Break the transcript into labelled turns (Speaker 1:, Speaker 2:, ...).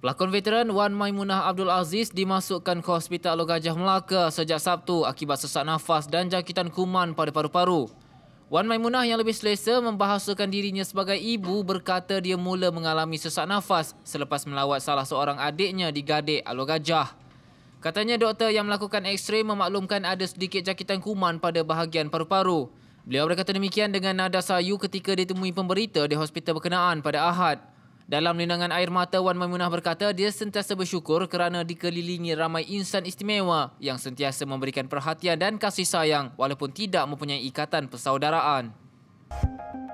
Speaker 1: Pelakon veteran Wan Maimunah Abdul Aziz dimasukkan ke Hospital Alor Gajah Melaka sejak Sabtu akibat sesak nafas dan jangkitan kuman pada paru-paru. Wan Maimunah yang lebih selesa membahasakan dirinya sebagai ibu berkata dia mula mengalami sesak nafas selepas melawat salah seorang adiknya di Gadek Alor Gajah. Katanya doktor yang melakukan X-ray memaklumkan ada sedikit jangkitan kuman pada bahagian paru-paru. Beliau berkata demikian dengan nada sayu ketika ditemui pemberita di hospital berkenaan pada Ahad. Dalam lindungan air mata Wan Maimunah berkata dia sentiasa bersyukur kerana dikelilingi ramai insan istimewa yang sentiasa memberikan perhatian dan kasih sayang walaupun tidak mempunyai ikatan persaudaraan.
Speaker 2: Thank you.